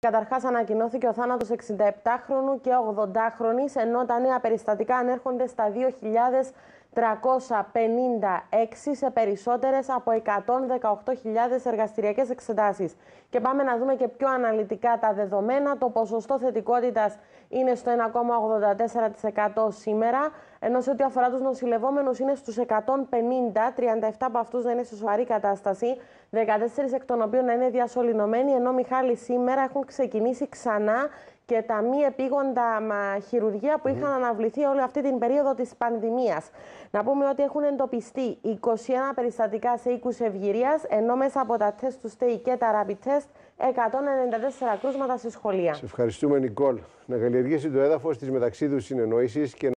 Καταρχάς, ανακοινώθηκε ο θάνατος 67χρονου και 80χρονη, ενώ τα νέα περιστατικά ανέρχονται στα 2.356 σε περισσότερες από 118.000 εργαστηριακές εξετάσεις. Και πάμε να δούμε και πιο αναλυτικά τα δεδομένα. Το ποσοστό θετικότητας είναι στο 1,84% σήμερα. Ενώ σε ό,τι αφορά τους νοσηλευόμενους, είναι στους 150, 37 από αυτούς να είναι σε σοβαρή κατάσταση, 14 εκ των οποίων να είναι διασωληνωμένοι. Ενώ Μιχάλη, σήμερα έχουν ξεκινήσει ξανά και τα μη επίγοντα χειρουργία που είχαν αναβληθεί όλη αυτή την περίοδο της πανδημίας. Να πούμε ότι έχουν εντοπιστεί 21 περιστατικά σε οίκους ευγυρίας, ενώ μέσα από τα τεστ του ΣΤΕΙ και τα rapid 194 κρούσματα σε σχολεία. Σε ευχαριστούμε Νικόλ. Να καλλιεργήσει το έδαφος της μεταξύ τους συνεννόησης και